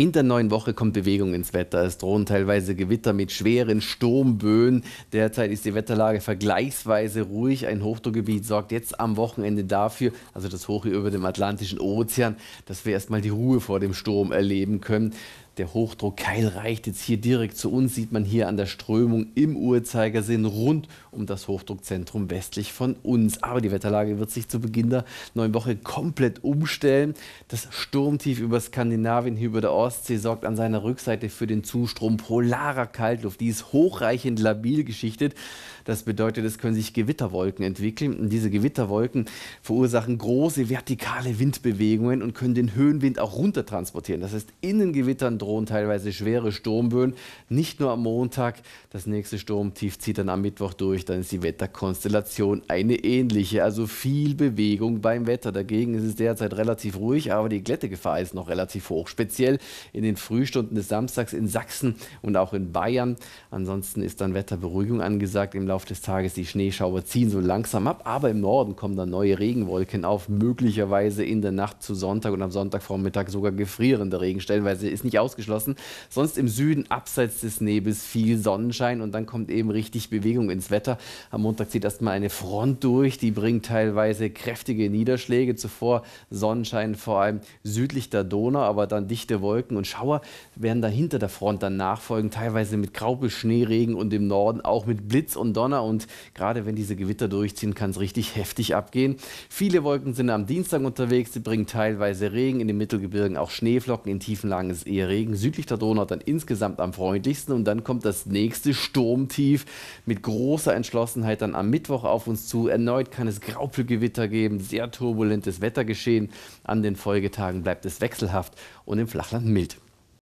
In der neuen Woche kommt Bewegung ins Wetter. Es drohen teilweise Gewitter mit schweren Sturmböen. Derzeit ist die Wetterlage vergleichsweise ruhig. Ein Hochdruckgebiet sorgt jetzt am Wochenende dafür, also das Hoch hier über dem Atlantischen Ozean, dass wir erstmal die Ruhe vor dem Sturm erleben können. Der Hochdruckkeil reicht jetzt hier direkt zu uns, sieht man hier an der Strömung im Uhrzeigersinn rund um das Hochdruckzentrum westlich von uns. Aber die Wetterlage wird sich zu Beginn der neuen Woche komplett umstellen. Das Sturmtief über Skandinavien, hier über der Ostsee, sorgt an seiner Rückseite für den Zustrom polarer Kaltluft. Die ist hochreichend labil geschichtet. Das bedeutet, es können sich Gewitterwolken entwickeln. Und diese Gewitterwolken verursachen große vertikale Windbewegungen und können den Höhenwind auch runter transportieren. Das heißt, Innengewittern drohen drohen teilweise schwere Sturmböen. Nicht nur am Montag, das nächste Sturmtief zieht dann am Mittwoch durch, dann ist die Wetterkonstellation eine ähnliche. Also viel Bewegung beim Wetter. Dagegen ist es derzeit relativ ruhig, aber die Glättegefahr ist noch relativ hoch. Speziell in den Frühstunden des Samstags in Sachsen und auch in Bayern. Ansonsten ist dann Wetterberuhigung angesagt. Im Laufe des Tages die Schneeschauer ziehen so langsam ab, aber im Norden kommen dann neue Regenwolken auf, möglicherweise in der Nacht zu Sonntag und am Sonntagvormittag sogar gefrierende Regen. Stellenweise ist nicht aus ausgeschlossen. Sonst im Süden abseits des Nebels viel Sonnenschein und dann kommt eben richtig Bewegung ins Wetter. Am Montag zieht erstmal eine Front durch, die bringt teilweise kräftige Niederschläge. Zuvor Sonnenschein vor allem südlich der Donau, aber dann dichte Wolken und Schauer werden dahinter der Front dann nachfolgen, teilweise mit Graupel, Schneeregen und im Norden auch mit Blitz und Donner. Und gerade wenn diese Gewitter durchziehen, kann es richtig heftig abgehen. Viele Wolken sind am Dienstag unterwegs, sie bringen teilweise Regen, in den Mittelgebirgen auch Schneeflocken, in tiefen Lagen ist eher Regen. Regen südlich der Donau dann insgesamt am freundlichsten. Und dann kommt das nächste Sturmtief mit großer Entschlossenheit dann am Mittwoch auf uns zu. Erneut kann es Graupelgewitter geben, sehr turbulentes Wettergeschehen. An den Folgetagen bleibt es wechselhaft und im Flachland mild.